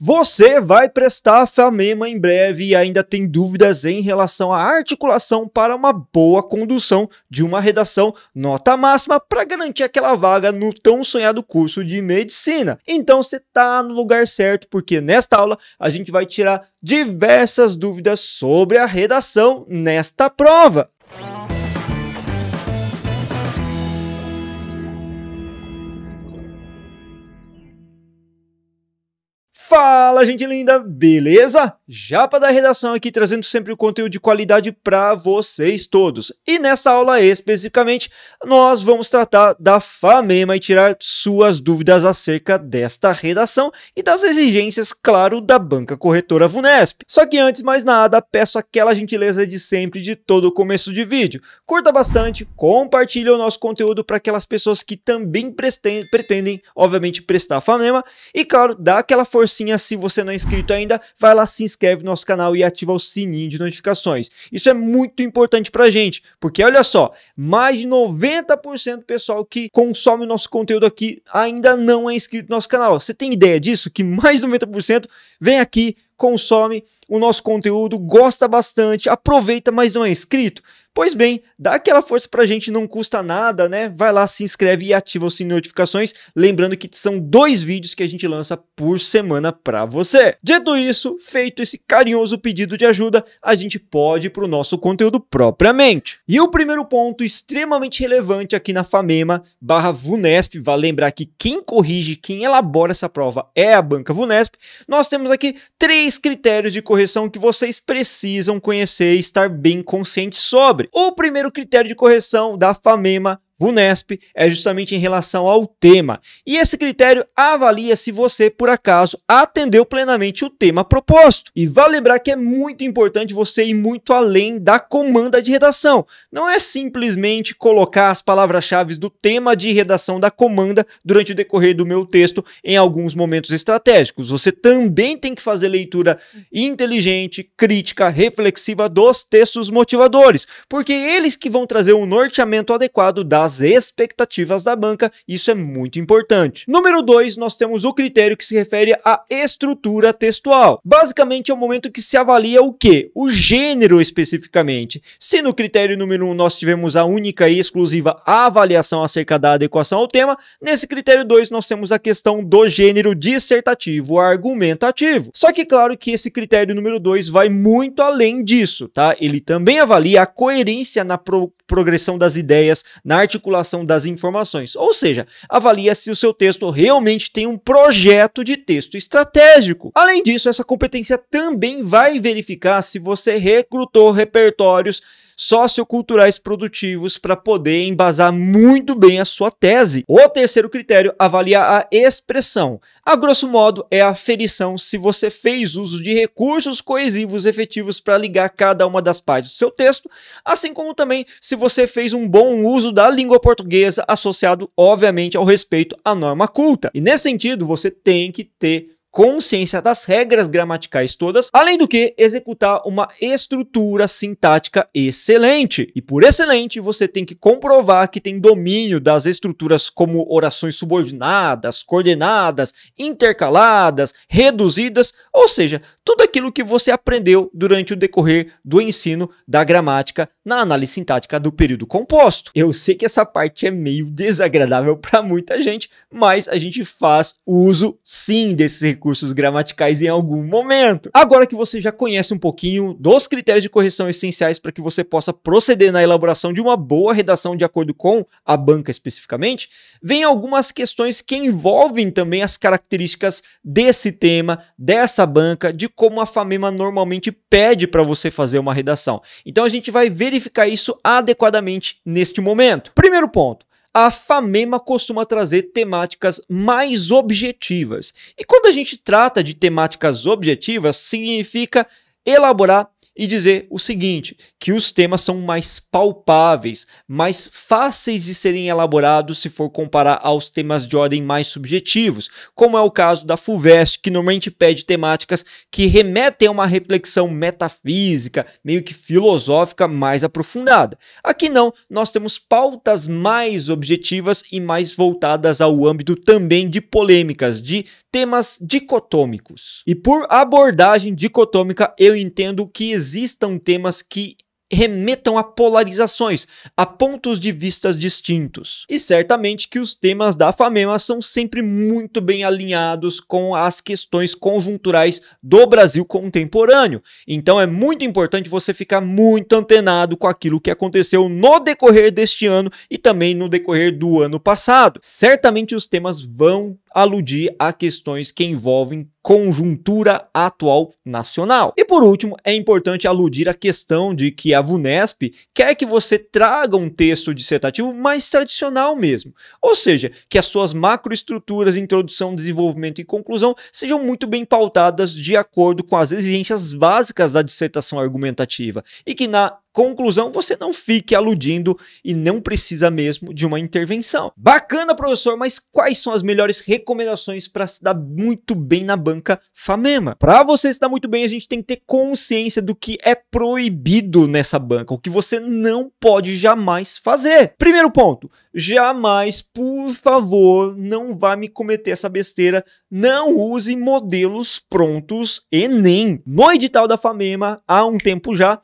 Você vai prestar a FAMEMA em breve e ainda tem dúvidas em relação à articulação para uma boa condução de uma redação nota máxima para garantir aquela vaga no tão sonhado curso de medicina. Então você está no lugar certo, porque nesta aula a gente vai tirar diversas dúvidas sobre a redação nesta prova. Fala, gente linda, beleza? Japa da redação aqui trazendo sempre o conteúdo de qualidade para vocês todos. E nesta aula especificamente, nós vamos tratar da FAMEMA e tirar suas dúvidas acerca desta redação e das exigências, claro, da banca corretora Vunesp. Só que antes mais nada, peço aquela gentileza de sempre de todo o começo de vídeo. Curta bastante, compartilhe o nosso conteúdo para aquelas pessoas que também pretendem, obviamente, prestar FAMEMA e, claro, dá aquela forcinha se você não é inscrito ainda, vai lá, se inscreve no nosso canal e ativa o sininho de notificações. Isso é muito importante pra gente, porque olha só, mais de 90% do pessoal que consome o nosso conteúdo aqui ainda não é inscrito no nosso canal. Você tem ideia disso? Que mais de 90% vem aqui consome o nosso conteúdo, gosta bastante, aproveita, mas não é inscrito? Pois bem, dá aquela força pra gente, não custa nada, né? Vai lá, se inscreve e ativa o sininho de notificações. Lembrando que são dois vídeos que a gente lança por semana pra você. Dito isso, feito esse carinhoso pedido de ajuda, a gente pode ir pro nosso conteúdo propriamente. E o primeiro ponto extremamente relevante aqui na FAMEMA barra VUNESP, vale lembrar que quem corrige, quem elabora essa prova é a banca VUNESP. Nós temos aqui três três critérios de correção que vocês precisam conhecer e estar bem conscientes sobre. O primeiro critério de correção da FAMEMA VUNESP é justamente em relação ao tema. E esse critério avalia se você, por acaso, atendeu plenamente o tema proposto. E vale lembrar que é muito importante você ir muito além da comanda de redação. Não é simplesmente colocar as palavras-chave do tema de redação da comanda durante o decorrer do meu texto em alguns momentos estratégicos. Você também tem que fazer leitura inteligente, crítica, reflexiva dos textos motivadores, porque eles que vão trazer o um norteamento adequado da das expectativas da banca, isso é muito importante. Número 2, nós temos o critério que se refere à estrutura textual. Basicamente é o momento que se avalia o que? O gênero especificamente. Se no critério número 1 um nós tivemos a única e exclusiva avaliação acerca da adequação ao tema, nesse critério 2 nós temos a questão do gênero dissertativo argumentativo. Só que claro que esse critério número 2 vai muito além disso, tá? Ele também avalia a coerência na pro progressão das ideias, na articulação das informações. Ou seja, avalia se o seu texto realmente tem um projeto de texto estratégico. Além disso, essa competência também vai verificar se você recrutou repertórios socioculturais produtivos para poder embasar muito bem a sua tese. O terceiro critério avalia a expressão. A grosso modo, é a ferição se você fez uso de recursos coesivos efetivos para ligar cada uma das partes do seu texto, assim como também se você fez um bom uso da língua portuguesa associado, obviamente, ao respeito à norma culta. E nesse sentido, você tem que ter consciência das regras gramaticais todas, além do que executar uma estrutura sintática excelente. E por excelente, você tem que comprovar que tem domínio das estruturas como orações subordinadas, coordenadas, intercaladas, reduzidas, ou seja, tudo aquilo que você aprendeu durante o decorrer do ensino da gramática na análise sintática do período composto. Eu sei que essa parte é meio desagradável para muita gente, mas a gente faz uso sim desse recurso recursos gramaticais em algum momento. Agora que você já conhece um pouquinho dos critérios de correção essenciais para que você possa proceder na elaboração de uma boa redação de acordo com a banca especificamente, vem algumas questões que envolvem também as características desse tema, dessa banca, de como a FAMEMA normalmente pede para você fazer uma redação. Então a gente vai verificar isso adequadamente neste momento. Primeiro ponto, a FAMEMA costuma trazer temáticas mais objetivas. E quando a gente trata de temáticas objetivas, significa elaborar e dizer o seguinte: que os temas são mais palpáveis, mais fáceis de serem elaborados se for comparar aos temas de ordem mais subjetivos, como é o caso da FUVEST, que normalmente pede temáticas que remetem a uma reflexão metafísica, meio que filosófica mais aprofundada. Aqui não, nós temos pautas mais objetivas e mais voltadas ao âmbito também de polêmicas, de temas dicotômicos. E por abordagem dicotômica, eu entendo que existam temas que remetam a polarizações, a pontos de vistas distintos. E certamente que os temas da FAMEMA são sempre muito bem alinhados com as questões conjunturais do Brasil contemporâneo. Então é muito importante você ficar muito antenado com aquilo que aconteceu no decorrer deste ano e também no decorrer do ano passado. Certamente os temas vão aludir a questões que envolvem conjuntura atual nacional. E por último, é importante aludir à questão de que a VUNESP quer que você traga um texto dissertativo mais tradicional mesmo, ou seja, que as suas macroestruturas, introdução, desenvolvimento e conclusão sejam muito bem pautadas de acordo com as exigências básicas da dissertação argumentativa e que na Conclusão, você não fique aludindo e não precisa mesmo de uma intervenção. Bacana, professor, mas quais são as melhores recomendações para se dar muito bem na banca Famema? Para você se dar muito bem, a gente tem que ter consciência do que é proibido nessa banca, o que você não pode jamais fazer. Primeiro ponto, jamais, por favor, não vá me cometer essa besteira, não use modelos prontos ENEM. No edital da Famema, há um tempo já,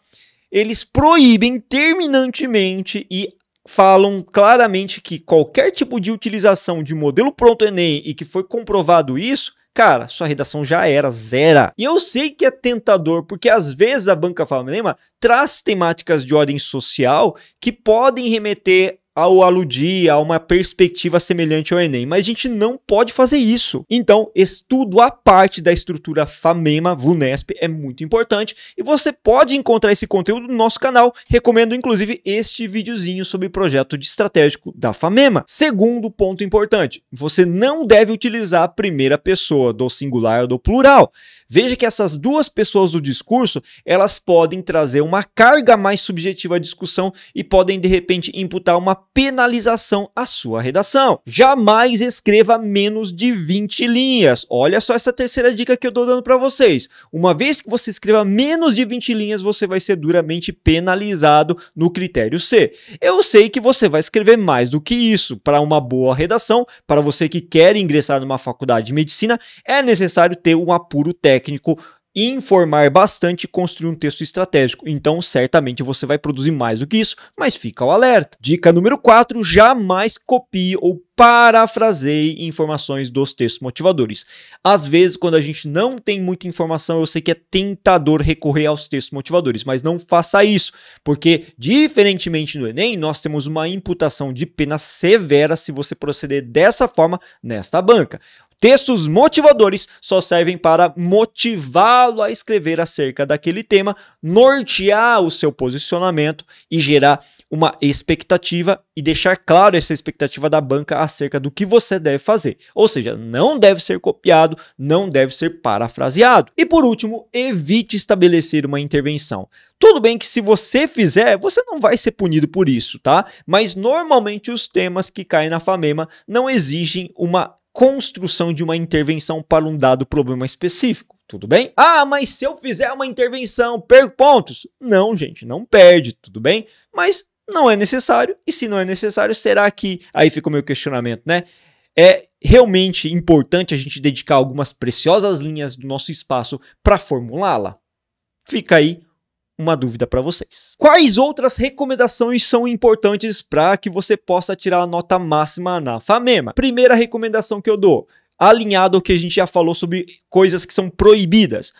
eles proíbem terminantemente e falam claramente que qualquer tipo de utilização de modelo pronto Enem e que foi comprovado isso, cara, sua redação já era, zera. E eu sei que é tentador, porque às vezes a banca Fama traz temáticas de ordem social que podem remeter ao aludir a uma perspectiva semelhante ao Enem, mas a gente não pode fazer isso. Então, estudo à parte da estrutura FAMEMA, VUNESP, é muito importante e você pode encontrar esse conteúdo no nosso canal. Recomendo, inclusive, este videozinho sobre o projeto estratégico da FAMEMA. Segundo ponto importante, você não deve utilizar a primeira pessoa do singular ou do plural. Veja que essas duas pessoas do discurso, elas podem trazer uma carga mais subjetiva à discussão e podem de repente imputar uma penalização à sua redação. Jamais escreva menos de 20 linhas. Olha só essa terceira dica que eu estou dando para vocês. Uma vez que você escreva menos de 20 linhas, você vai ser duramente penalizado no critério C. Eu sei que você vai escrever mais do que isso para uma boa redação, para você que quer ingressar numa faculdade de medicina, é necessário ter um apuro técnico técnico, informar bastante e construir um texto estratégico. Então, certamente você vai produzir mais do que isso, mas fica o alerta. Dica número 4: jamais copie ou parafraseie informações dos textos motivadores. Às vezes, quando a gente não tem muita informação, eu sei que é tentador recorrer aos textos motivadores, mas não faça isso, porque diferentemente do Enem, nós temos uma imputação de pena severa se você proceder dessa forma nesta banca. Textos motivadores só servem para motivá-lo a escrever acerca daquele tema, nortear o seu posicionamento e gerar uma expectativa e deixar claro essa expectativa da banca acerca do que você deve fazer. Ou seja, não deve ser copiado, não deve ser parafraseado. E por último, evite estabelecer uma intervenção. Tudo bem que se você fizer, você não vai ser punido por isso, tá? Mas normalmente os temas que caem na FAMEMA não exigem uma construção de uma intervenção para um dado problema específico. Tudo bem? Ah, mas se eu fizer uma intervenção, perco pontos? Não, gente, não perde, tudo bem? Mas não é necessário, e se não é necessário, será que. Aí fica o meu questionamento, né? É realmente importante a gente dedicar algumas preciosas linhas do nosso espaço para formulá-la? Fica aí uma dúvida para vocês. Quais outras recomendações são importantes para que você possa tirar a nota máxima na FAMEMA? Primeira recomendação que eu dou, alinhado ao que a gente já falou sobre coisas que são proibidas.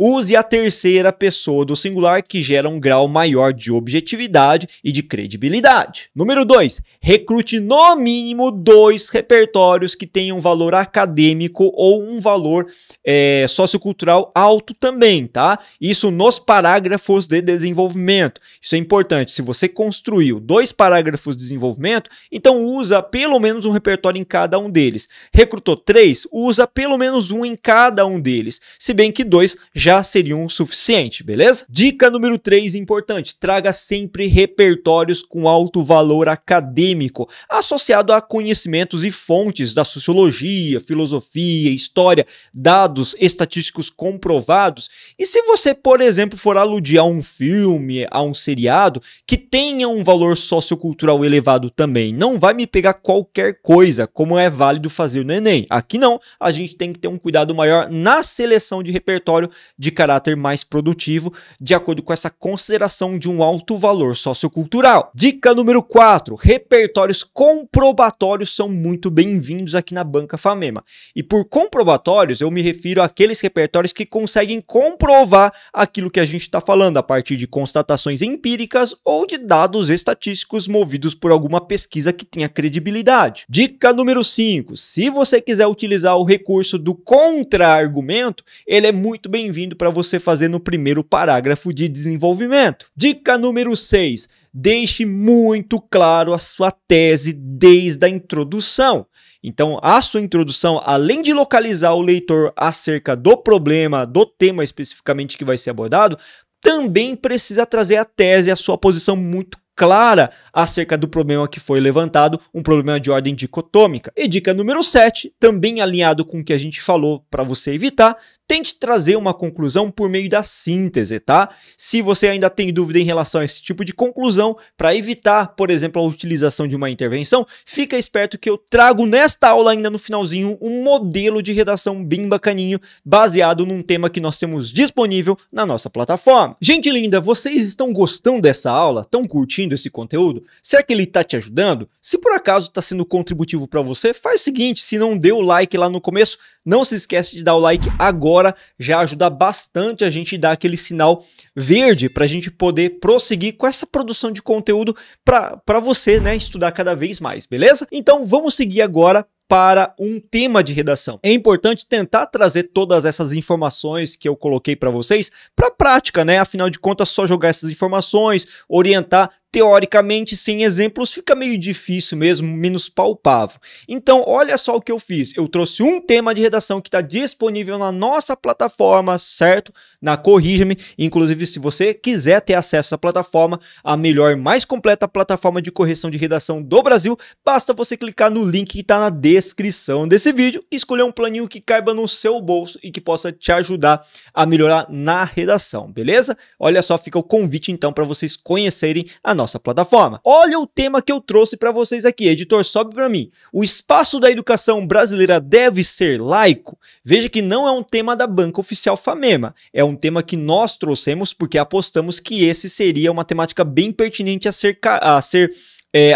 Use a terceira pessoa do singular que gera um grau maior de objetividade e de credibilidade. Número 2. Recrute no mínimo dois repertórios que tenham valor acadêmico ou um valor é, sociocultural alto também, tá? Isso nos parágrafos de desenvolvimento. Isso é importante. Se você construiu dois parágrafos de desenvolvimento, então usa pelo menos um repertório em cada um deles. Recrutou três, usa pelo menos um em cada um deles. Se bem que dois já já seriam o suficiente, beleza? Dica número 3 importante: traga sempre repertórios com alto valor acadêmico, associado a conhecimentos e fontes da sociologia, filosofia, história, dados estatísticos comprovados. E se você, por exemplo, for aludir a um filme, a um seriado, que tenha um valor sociocultural elevado também, não vai me pegar qualquer coisa, como é válido fazer no Enem. Aqui não, a gente tem que ter um cuidado maior na seleção de repertório de caráter mais produtivo, de acordo com essa consideração de um alto valor sociocultural. Dica número 4: repertórios comprobatórios são muito bem-vindos aqui na Banca Famema. E por comprobatórios, eu me refiro àqueles repertórios que conseguem comprovar aquilo que a gente está falando a partir de constatações empíricas ou de dados estatísticos movidos por alguma pesquisa que tenha credibilidade. Dica número 5: se você quiser utilizar o recurso do contra-argumento, ele é muito bem-vindo para você fazer no primeiro parágrafo de desenvolvimento. Dica número 6: deixe muito claro a sua tese desde a introdução. Então, a sua introdução, além de localizar o leitor acerca do problema, do tema especificamente que vai ser abordado, também precisa trazer a tese, a sua posição muito clara acerca do problema que foi levantado, um problema de ordem dicotômica. E dica número 7, também alinhado com o que a gente falou para você evitar, Tente trazer uma conclusão por meio da síntese, tá? Se você ainda tem dúvida em relação a esse tipo de conclusão, para evitar, por exemplo, a utilização de uma intervenção, fica esperto que eu trago nesta aula ainda no finalzinho um modelo de redação bem bacaninho, baseado num tema que nós temos disponível na nossa plataforma. Gente linda, vocês estão gostando dessa aula? Estão curtindo esse conteúdo? Será que ele está te ajudando? Se por acaso está sendo contributivo para você, faz o seguinte, se não deu o like lá no começo, não se esquece de dar o like agora, já ajuda bastante a gente dar aquele sinal verde para a gente poder prosseguir com essa produção de conteúdo para você né, estudar cada vez mais, beleza? Então vamos seguir agora para um tema de redação. É importante tentar trazer todas essas informações que eu coloquei para vocês para a prática, né? Afinal de contas, só jogar essas informações, orientar teoricamente, sem exemplos, fica meio difícil mesmo, menos palpável. Então, olha só o que eu fiz. Eu trouxe um tema de redação que está disponível na nossa plataforma, certo? Na Corrige-me. Inclusive, se você quiser ter acesso à plataforma, a melhor e mais completa plataforma de correção de redação do Brasil, basta você clicar no link que está na descrição desse vídeo e escolher um planinho que caiba no seu bolso e que possa te ajudar a melhorar na redação, beleza? Olha só, fica o convite então para vocês conhecerem a nossa plataforma. Olha o tema que eu trouxe para vocês aqui, editor, sobe para mim. O espaço da educação brasileira deve ser laico? Veja que não é um tema da banca oficial Famema, é um tema que nós trouxemos porque apostamos que esse seria uma temática bem pertinente a ser, a ser é,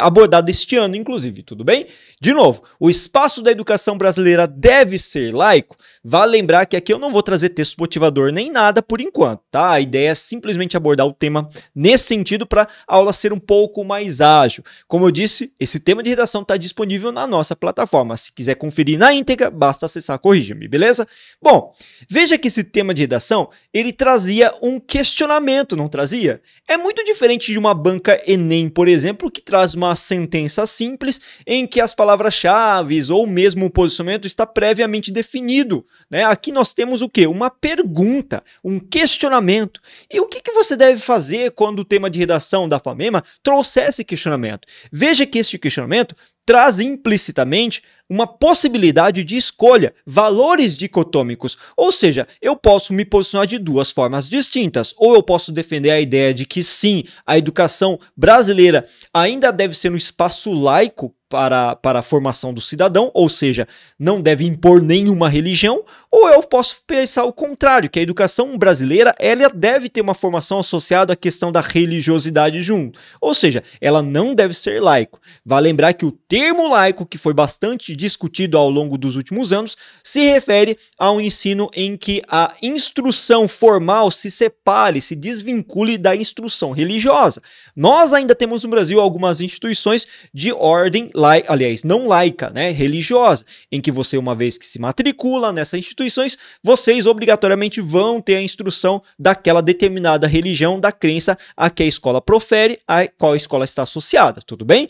este ano, inclusive, tudo bem? De novo, o espaço da educação brasileira deve ser laico. Vale lembrar que aqui eu não vou trazer texto motivador nem nada por enquanto, tá? A ideia é simplesmente abordar o tema nesse sentido para a aula ser um pouco mais ágil. Como eu disse, esse tema de redação está disponível na nossa plataforma. Se quiser conferir na íntegra, basta acessar Corrija-me, beleza? Bom, veja que esse tema de redação, ele trazia um questionamento, não trazia? É muito diferente de uma banca Enem, por exemplo, que traz uma sentença simples em que as palavras palavras-chave ou mesmo o posicionamento está previamente definido. Né? Aqui nós temos o que? Uma pergunta, um questionamento. E o que, que você deve fazer quando o tema de redação da FAMEMA trouxer esse questionamento? Veja que este questionamento traz implicitamente uma possibilidade de escolha, valores dicotômicos. Ou seja, eu posso me posicionar de duas formas distintas. Ou eu posso defender a ideia de que sim, a educação brasileira ainda deve ser um espaço laico para, para a formação do cidadão, ou seja, não deve impor nenhuma religião, ou eu posso pensar o contrário, que a educação brasileira ela deve ter uma formação associada à questão da religiosidade junto. Ou seja, ela não deve ser laico. Vale lembrar que o termo laico, que foi bastante discutido ao longo dos últimos anos, se refere a um ensino em que a instrução formal se separe, se desvincule da instrução religiosa. Nós ainda temos no Brasil algumas instituições de ordem, aliás, não laica, né, religiosa, em que você, uma vez que se matricula nessa instituição, instituições, vocês obrigatoriamente vão ter a instrução daquela determinada religião, da crença a que a escola profere, a qual a escola está associada, tudo bem?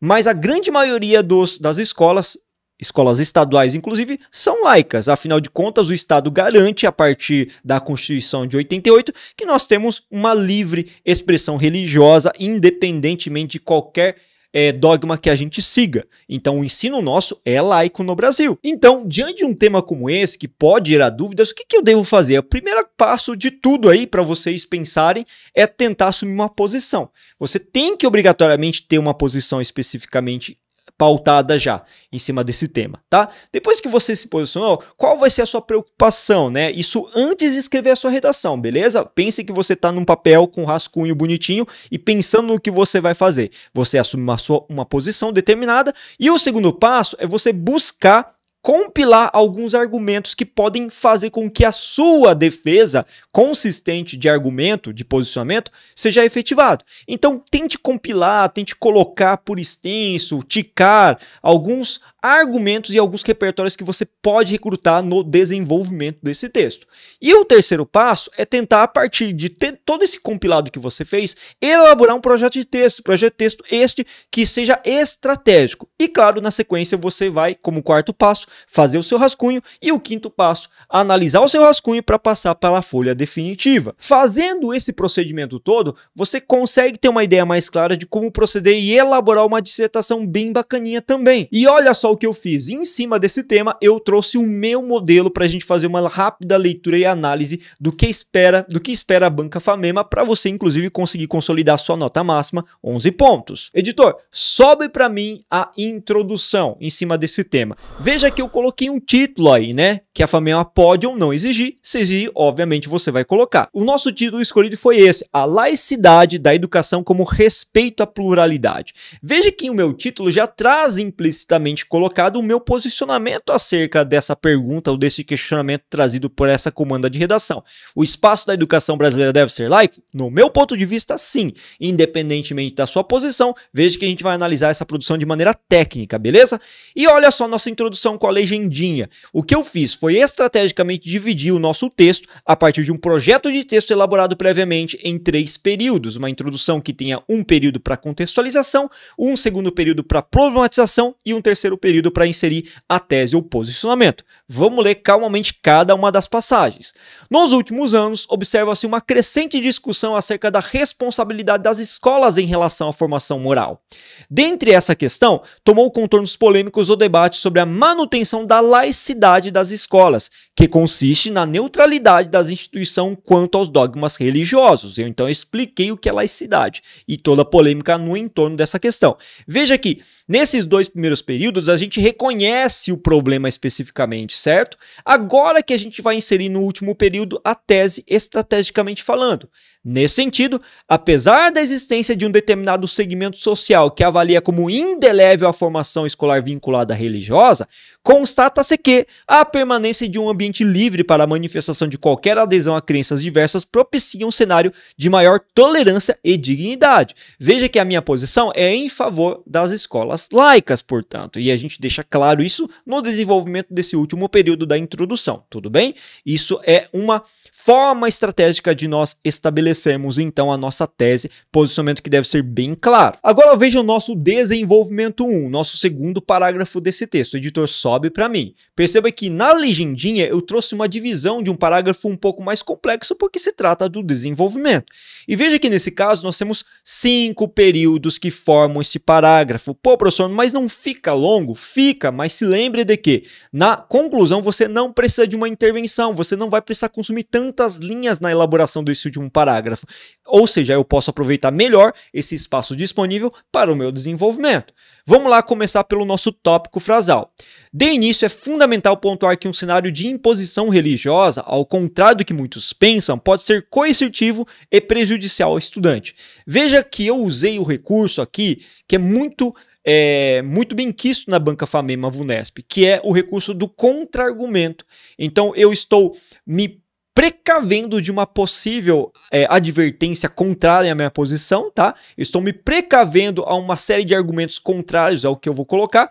Mas a grande maioria dos, das escolas escolas estaduais, inclusive, são laicas. Afinal de contas, o Estado garante, a partir da Constituição de 88, que nós temos uma livre expressão religiosa, independentemente de qualquer é, dogma que a gente siga. Então, o ensino nosso é laico no Brasil. Então, diante de um tema como esse, que pode gerar dúvidas, o que, que eu devo fazer? O primeiro passo de tudo aí para vocês pensarem é tentar assumir uma posição. Você tem que obrigatoriamente ter uma posição especificamente pautada já em cima desse tema, tá? Depois que você se posicionou, qual vai ser a sua preocupação, né? Isso antes de escrever a sua redação, beleza? Pense que você está num papel com rascunho bonitinho e pensando no que você vai fazer. Você assume uma, sua, uma posição determinada e o segundo passo é você buscar compilar alguns argumentos que podem fazer com que a sua defesa consistente de argumento, de posicionamento, seja efetivado. Então, tente compilar, tente colocar por extenso, ticar alguns argumentos e alguns repertórios que você pode recrutar no desenvolvimento desse texto. E o terceiro passo é tentar, a partir de todo esse compilado que você fez, elaborar um projeto de texto, projeto de texto este que seja estratégico. E claro, na sequência você vai, como quarto passo, fazer o seu rascunho e o quinto passo, analisar o seu rascunho para passar para a folha definitiva. Fazendo esse procedimento todo, você consegue ter uma ideia mais clara de como proceder e elaborar uma dissertação bem bacaninha também. E olha só o que eu fiz. Em cima desse tema, eu trouxe o meu modelo para a gente fazer uma rápida leitura e análise do que espera, do que espera a banca Famema para você inclusive conseguir consolidar sua nota máxima, 11 pontos. Editor, sobe para mim a introdução em cima desse tema. Veja que eu eu coloquei um título aí, né? Que a família pode ou não exigir. Se exigir, obviamente você vai colocar. O nosso título escolhido foi esse: A laicidade da educação como respeito à pluralidade. Veja que o meu título já traz implicitamente colocado o meu posicionamento acerca dessa pergunta ou desse questionamento trazido por essa comanda de redação. O espaço da educação brasileira deve ser laico? No meu ponto de vista, sim. Independentemente da sua posição, veja que a gente vai analisar essa produção de maneira técnica, beleza? E olha só nossa introdução com a legendinha. O que eu fiz foi estrategicamente dividir o nosso texto a partir de um projeto de texto elaborado previamente em três períodos: uma introdução que tenha um período para contextualização, um segundo período para problematização e um terceiro período para inserir a tese ou posicionamento. Vamos ler calmamente cada uma das passagens. Nos últimos anos, observa-se uma crescente discussão acerca da responsabilidade das escolas em relação à formação moral. Dentre essa questão, tomou contornos polêmicos o debate sobre a manutenção manutenção da laicidade das escolas, que consiste na neutralidade das instituições quanto aos dogmas religiosos. Eu então expliquei o que é laicidade e toda a polêmica no entorno dessa questão. Veja que nesses dois primeiros períodos a gente reconhece o problema especificamente, certo? Agora que a gente vai inserir no último período a tese estrategicamente falando. Nesse sentido, apesar da existência de um determinado segmento social que avalia como indelével a formação escolar vinculada à religiosa, constata-se que a permanência de um ambiente livre para a manifestação de qualquer adesão a crenças diversas propicia um cenário de maior tolerância e dignidade. Veja que a minha posição é em favor das escolas laicas, portanto, e a gente deixa claro isso no desenvolvimento desse último período da introdução, tudo bem? Isso é uma forma estratégica de nós estabelecer estabelecemos então a nossa tese, posicionamento que deve ser bem claro. Agora veja o nosso desenvolvimento 1, nosso segundo parágrafo desse texto. O editor sobe para mim. Perceba que na legendinha eu trouxe uma divisão de um parágrafo um pouco mais complexo porque se trata do desenvolvimento. E veja que nesse caso nós temos cinco períodos que formam esse parágrafo. Pô, professor, mas não fica longo? Fica, mas se lembre de que na conclusão você não precisa de uma intervenção, você não vai precisar consumir tantas linhas na elaboração desse último parágrafo parágrafo. Ou seja, eu posso aproveitar melhor esse espaço disponível para o meu desenvolvimento. Vamos lá começar pelo nosso tópico frasal. De início, é fundamental pontuar que um cenário de imposição religiosa, ao contrário do que muitos pensam, pode ser coercitivo e prejudicial ao estudante. Veja que eu usei o recurso aqui, que é muito é, muito bem quisto na banca Famema Vunesp, que é o recurso do contra-argumento. Então, eu estou me precavendo de uma possível é, advertência contrária à minha posição, tá? estou me precavendo a uma série de argumentos contrários ao que eu vou colocar,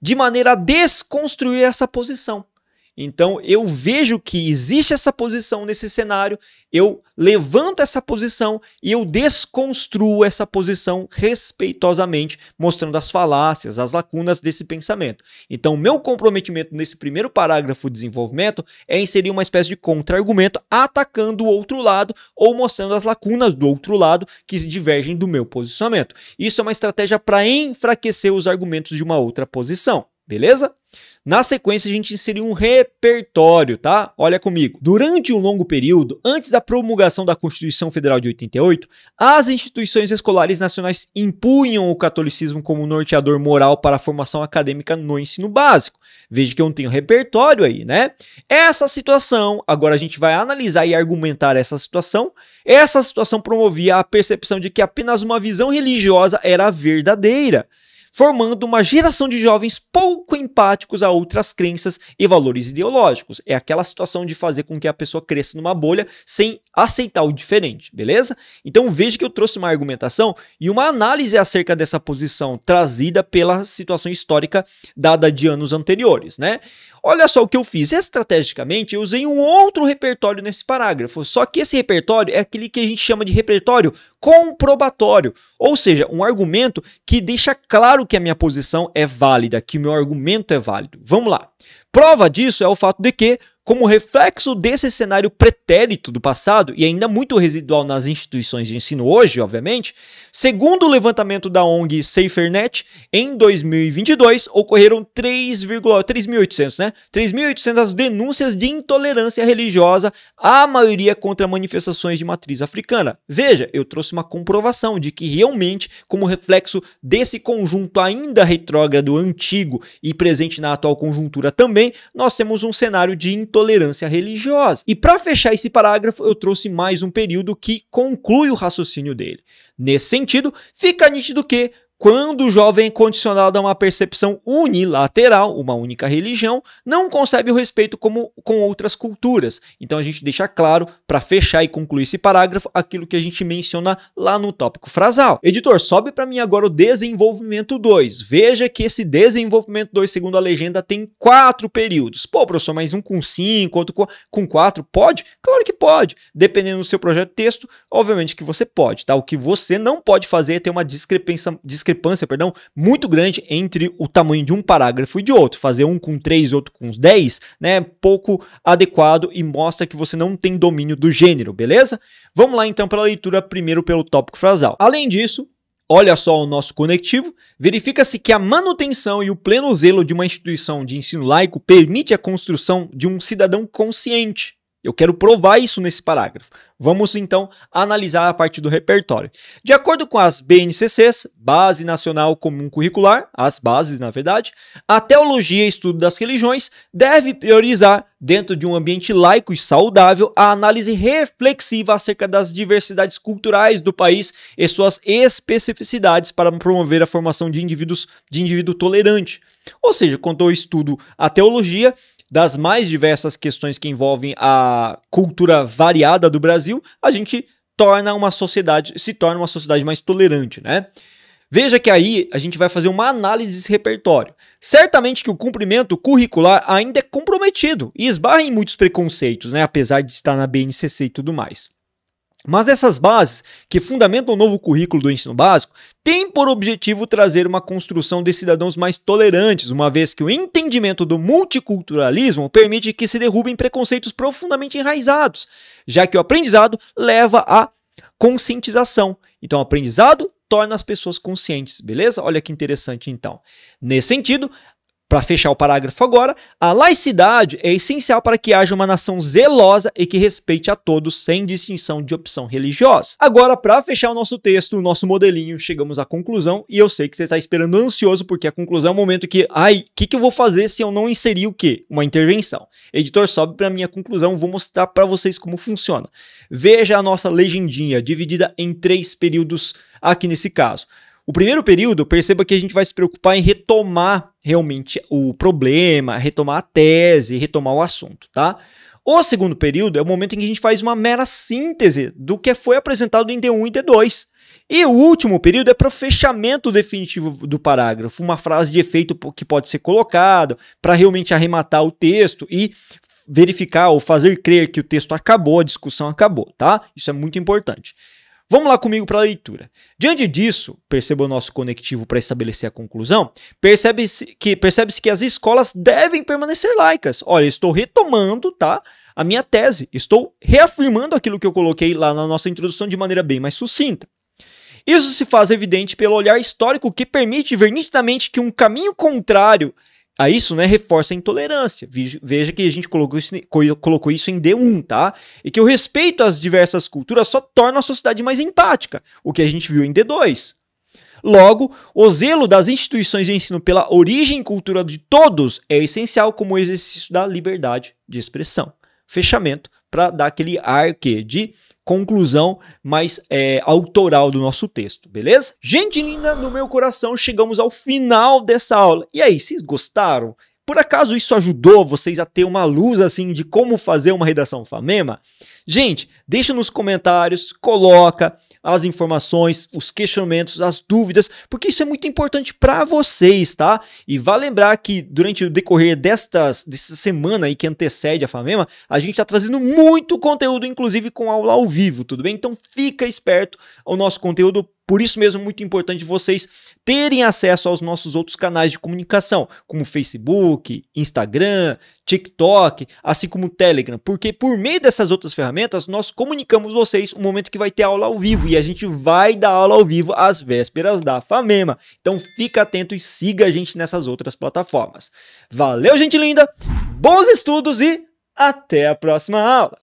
de maneira a desconstruir essa posição. Então eu vejo que existe essa posição nesse cenário, eu levanto essa posição e eu desconstruo essa posição respeitosamente, mostrando as falácias, as lacunas desse pensamento. Então, meu comprometimento nesse primeiro parágrafo de desenvolvimento é inserir uma espécie de contra-argumento atacando o outro lado ou mostrando as lacunas do outro lado que se divergem do meu posicionamento. Isso é uma estratégia para enfraquecer os argumentos de uma outra posição beleza? Na sequência, a gente inseriu um repertório, tá? Olha comigo. Durante um longo período, antes da promulgação da Constituição Federal de 88, as instituições escolares nacionais impunham o catolicismo como norteador moral para a formação acadêmica no ensino básico. Veja que eu não tenho repertório aí, né? Essa situação, agora a gente vai analisar e argumentar essa situação. Essa situação promovia a percepção de que apenas uma visão religiosa era verdadeira formando uma geração de jovens pouco empáticos a outras crenças e valores ideológicos. É aquela situação de fazer com que a pessoa cresça numa bolha sem aceitar o diferente, beleza? Então veja que eu trouxe uma argumentação e uma análise acerca dessa posição trazida pela situação histórica dada de anos anteriores, né? Olha só o que eu fiz. Estrategicamente, eu usei um outro repertório nesse parágrafo. Só que esse repertório é aquele que a gente chama de repertório comprobatório, ou seja, um argumento que deixa claro que a minha posição é válida, que o meu argumento é válido. Vamos lá. Prova disso é o fato de que como reflexo desse cenário pretérito do passado, e ainda muito residual nas instituições de ensino hoje, obviamente, segundo o levantamento da ONG SaferNet, em 2022 ocorreram 3,800 né? denúncias de intolerância religiosa, a maioria contra manifestações de matriz africana. Veja, eu trouxe uma comprovação de que realmente, como reflexo desse conjunto ainda retrógrado, antigo e presente na atual conjuntura também, nós temos um cenário de intolerância religiosa. E para fechar esse parágrafo, eu trouxe mais um período que conclui o raciocínio dele. Nesse sentido, fica nítido que quando o jovem é condicionado a uma percepção unilateral, uma única religião, não concebe o respeito como com outras culturas. Então a gente deixa claro, para fechar e concluir esse parágrafo, aquilo que a gente menciona lá no tópico frasal. Editor, sobe para mim agora o desenvolvimento 2. Veja que esse desenvolvimento 2, segundo a legenda, tem quatro períodos. Pô, professor, mais um com cinco, outro com quatro, pode? Claro que pode. Dependendo do seu projeto de texto, obviamente que você pode, tá? O que você não pode fazer é ter uma discrepância, discrepância discrepância, perdão, muito grande entre o tamanho de um parágrafo e de outro. Fazer um com três, outro com dez, né? Pouco adequado e mostra que você não tem domínio do gênero, beleza? Vamos lá então para a leitura primeiro pelo tópico frasal. Além disso, Olha só o nosso conectivo. Verifica-se que a manutenção e o pleno zelo de uma instituição de ensino laico permite a construção de um cidadão consciente, eu quero provar isso nesse parágrafo. Vamos então analisar a parte do repertório. De acordo com as BNCCs, Base Nacional Comum Curricular, as bases na verdade, a teologia e estudo das religiões deve priorizar, dentro de um ambiente laico e saudável, a análise reflexiva acerca das diversidades culturais do país e suas especificidades para promover a formação de indivíduos de indivíduo tolerante. Ou seja, quando eu estudo a teologia, das mais diversas questões que envolvem a cultura variada do Brasil, a gente torna uma sociedade, se torna uma sociedade mais tolerante, né? Veja que aí a gente vai fazer uma análise desse repertório. Certamente que o cumprimento curricular ainda é comprometido e esbarra em muitos preconceitos, né? Apesar de estar na BNCC e tudo mais. Mas essas bases, que fundamentam o novo currículo do ensino básico, têm por objetivo trazer uma construção de cidadãos mais tolerantes, uma vez que o entendimento do multiculturalismo permite que se derrubem preconceitos profundamente enraizados, já que o aprendizado leva à conscientização. Então, o aprendizado torna as pessoas conscientes, beleza? Olha que interessante então. Nesse sentido, para fechar o parágrafo agora, a laicidade é essencial para que haja uma nação zelosa e que respeite a todos sem distinção de opção religiosa. Agora, para fechar o nosso texto, o nosso modelinho, chegamos à conclusão e eu sei que você está esperando ansioso porque a conclusão é o momento que, ai, o que, que eu vou fazer se eu não inserir o quê? Uma intervenção. Editor, sobe para minha conclusão, vou mostrar para vocês como funciona. Veja a nossa legendinha dividida em três períodos aqui nesse caso. O primeiro período, perceba que a gente vai se preocupar em retomar realmente o problema, retomar a tese, retomar o assunto, tá? O segundo período é o momento em que a gente faz uma mera síntese do que foi apresentado em D1 e D2. E o último período é para o fechamento definitivo do parágrafo, uma frase de efeito que pode ser colocada para realmente arrematar o texto e verificar ou fazer crer que o texto acabou, a discussão acabou, tá? Isso é muito importante. Vamos lá comigo para a leitura. Diante disso, perceba o nosso conectivo para estabelecer a conclusão, percebe-se que, percebe que as escolas devem permanecer laicas. Olha, estou retomando, tá? A minha tese, estou reafirmando aquilo que eu coloquei lá na nossa introdução de maneira bem mais sucinta. Isso se faz evidente pelo olhar histórico que permite ver nitidamente que um caminho contrário a isso, né, reforça a intolerância. Veja que a gente colocou isso, colocou isso em D1, tá? E que o respeito às diversas culturas só torna a sociedade mais empática, o que a gente viu em D2. Logo, o zelo das instituições de ensino pela origem e cultura de todos é essencial como exercício da liberdade de expressão. Fechamento para dar aquele ar de conclusão mais é, autoral do nosso texto, beleza? Gente linda do meu coração, chegamos ao final dessa aula. E aí, vocês gostaram? Por acaso isso ajudou vocês a ter uma luz assim de como fazer uma redação Famema? Gente, deixa nos comentários, coloca, as informações, os questionamentos, as dúvidas, porque isso é muito importante para vocês, tá? E vá lembrar que durante o decorrer destas, desta semana aí que antecede a Famema, a gente está trazendo muito conteúdo, inclusive com aula ao vivo, tudo bem? Então fica esperto ao nosso conteúdo por isso mesmo, é muito importante vocês terem acesso aos nossos outros canais de comunicação, como Facebook, Instagram, TikTok, assim como Telegram, porque por meio dessas outras ferramentas nós comunicamos vocês o momento que vai ter aula ao vivo a gente vai dar aula ao vivo às vésperas da FAMEMA. Então fica atento e siga a gente nessas outras plataformas. Valeu, gente linda! Bons estudos e até a próxima aula!